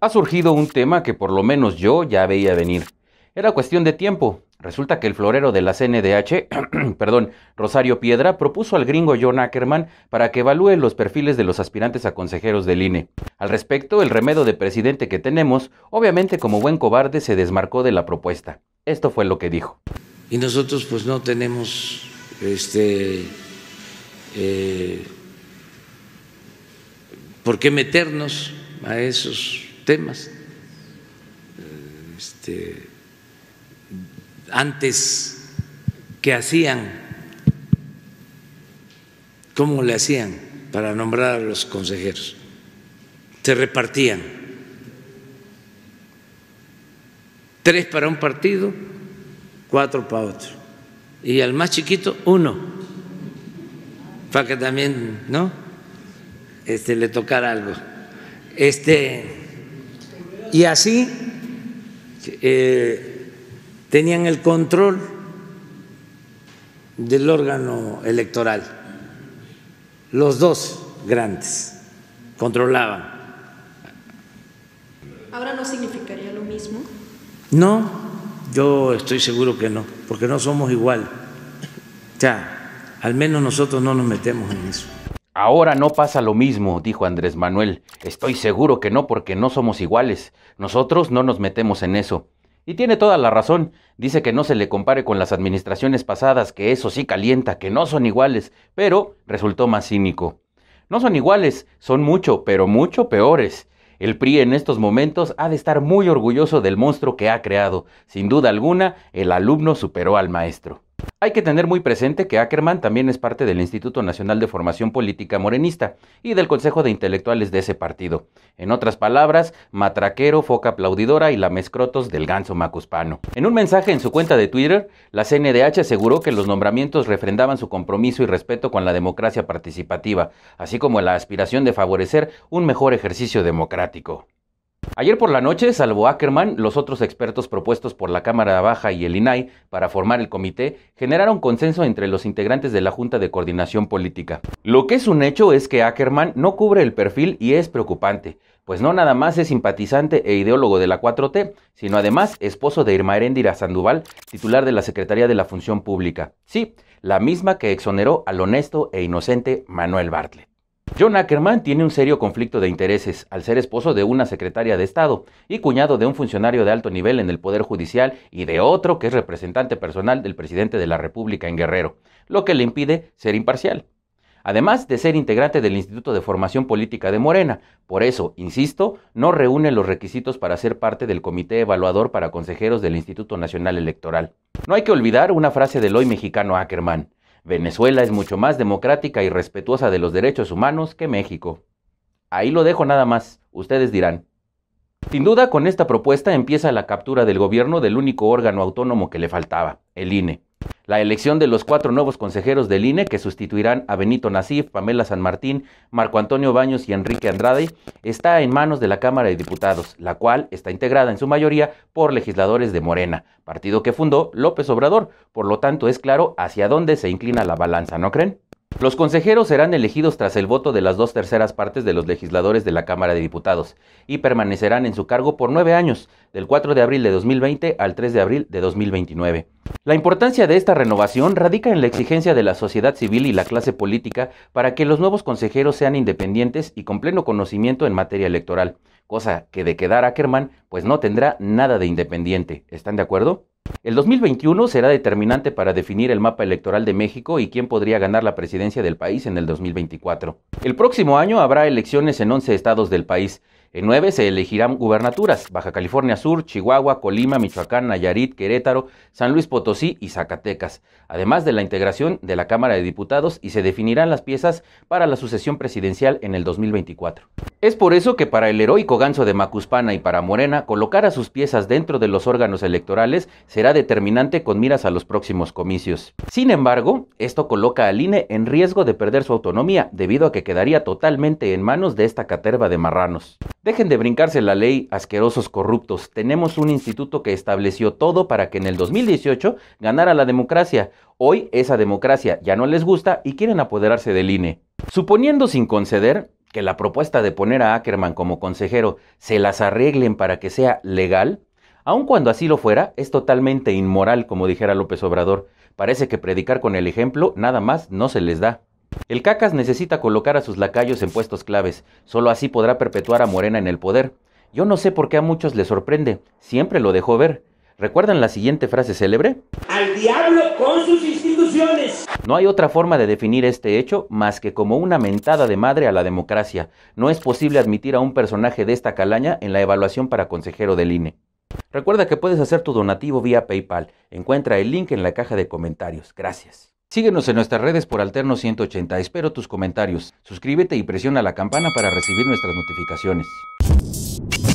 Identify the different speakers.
Speaker 1: Ha surgido un tema que por lo menos yo ya veía venir. Era cuestión de tiempo. Resulta que el florero de la CNDH, perdón, Rosario Piedra, propuso al gringo John Ackerman para que evalúe los perfiles de los aspirantes a consejeros del INE. Al respecto, el remedo de presidente que tenemos, obviamente como buen cobarde, se desmarcó de la propuesta. Esto fue lo que dijo.
Speaker 2: Y nosotros pues no tenemos este... Eh, ¿Por qué meternos a esos temas? Este, antes, que hacían? ¿Cómo le hacían para nombrar a los consejeros? Se repartían. Tres para un partido, cuatro para otro. Y al más chiquito, uno. Para que también, ¿no? Este, le tocara algo. Este, y así eh, tenían el control del órgano electoral. Los dos grandes controlaban.
Speaker 1: ¿Ahora no significaría lo mismo?
Speaker 2: No, yo estoy seguro que no, porque no somos igual. O al menos nosotros no nos metemos en eso. Ahora no pasa lo mismo,
Speaker 1: dijo Andrés Manuel. Estoy seguro que no, porque no somos iguales. Nosotros no nos metemos en eso. Y tiene toda la razón. Dice que no se le compare con las administraciones pasadas, que eso sí calienta, que no son iguales, pero resultó más cínico. No son iguales, son mucho, pero mucho peores. El PRI en estos momentos ha de estar muy orgulloso del monstruo que ha creado. Sin duda alguna, el alumno superó al maestro. Hay que tener muy presente que Ackerman también es parte del Instituto Nacional de Formación Política Morenista y del Consejo de Intelectuales de ese partido. En otras palabras, matraquero, foca aplaudidora y la mezcrotos del ganso macuspano. En un mensaje en su cuenta de Twitter, la CNDH aseguró que los nombramientos refrendaban su compromiso y respeto con la democracia participativa, así como la aspiración de favorecer un mejor ejercicio democrático. Ayer por la noche, salvo Ackerman, los otros expertos propuestos por la Cámara Baja y el INAI para formar el comité generaron consenso entre los integrantes de la Junta de Coordinación Política. Lo que es un hecho es que Ackerman no cubre el perfil y es preocupante, pues no nada más es simpatizante e ideólogo de la 4T, sino además esposo de Irma Eréndira Sandoval, titular de la Secretaría de la Función Pública. Sí, la misma que exoneró al honesto e inocente Manuel Bartlett. John Ackerman tiene un serio conflicto de intereses al ser esposo de una secretaria de Estado y cuñado de un funcionario de alto nivel en el Poder Judicial y de otro que es representante personal del presidente de la República en Guerrero, lo que le impide ser imparcial. Además de ser integrante del Instituto de Formación Política de Morena, por eso, insisto, no reúne los requisitos para ser parte del Comité Evaluador para Consejeros del Instituto Nacional Electoral. No hay que olvidar una frase del hoy mexicano Ackerman. Venezuela es mucho más democrática y respetuosa de los derechos humanos que México. Ahí lo dejo nada más, ustedes dirán. Sin duda, con esta propuesta empieza la captura del gobierno del único órgano autónomo que le faltaba, el INE la elección de los cuatro nuevos consejeros del INE que sustituirán a Benito Nasif, Pamela San Martín, Marco Antonio Baños y Enrique Andrade está en manos de la Cámara de Diputados, la cual está integrada en su mayoría por legisladores de Morena, partido que fundó López Obrador. Por lo tanto, es claro hacia dónde se inclina la balanza, ¿no creen? Los consejeros serán elegidos tras el voto de las dos terceras partes de los legisladores de la Cámara de Diputados y permanecerán en su cargo por nueve años, del 4 de abril de 2020 al 3 de abril de 2029. La importancia de esta renovación radica en la exigencia de la sociedad civil y la clase política para que los nuevos consejeros sean independientes y con pleno conocimiento en materia electoral, cosa que de quedar Ackerman pues no tendrá nada de independiente. ¿Están de acuerdo? El 2021 será determinante para definir el mapa electoral de México y quién podría ganar la presidencia del país en el 2024. El próximo año habrá elecciones en 11 estados del país en nueve se elegirán gubernaturas: Baja California Sur, Chihuahua, Colima, Michoacán, Nayarit, Querétaro, San Luis Potosí y Zacatecas, además de la integración de la Cámara de Diputados y se definirán las piezas para la sucesión presidencial en el 2024. Es por eso que para el heroico ganso de Macuspana y para Morena, colocar a sus piezas dentro de los órganos electorales será determinante con miras a los próximos comicios. Sin embargo, esto coloca al INE en riesgo de perder su autonomía debido a que quedaría totalmente en manos de esta caterva de marranos. Dejen de brincarse la ley, asquerosos corruptos. Tenemos un instituto que estableció todo para que en el 2018 ganara la democracia. Hoy esa democracia ya no les gusta y quieren apoderarse del INE. Suponiendo sin conceder que la propuesta de poner a Ackerman como consejero se las arreglen para que sea legal, aun cuando así lo fuera, es totalmente inmoral, como dijera López Obrador. Parece que predicar con el ejemplo nada más no se les da. El Cacas necesita colocar a sus lacayos en puestos claves, solo así podrá perpetuar a Morena en el poder. Yo no sé por qué a muchos les sorprende, siempre lo dejó ver. ¿Recuerdan la siguiente frase célebre?
Speaker 2: Al diablo con sus instituciones.
Speaker 1: No hay otra forma de definir este hecho más que como una mentada de madre a la democracia. No es posible admitir a un personaje de esta calaña en la evaluación para consejero del INE. Recuerda que puedes hacer tu donativo vía PayPal. Encuentra el link en la caja de comentarios. Gracias. Síguenos en nuestras redes por Alterno 180. Espero tus comentarios. Suscríbete y presiona la campana
Speaker 2: para recibir nuestras notificaciones.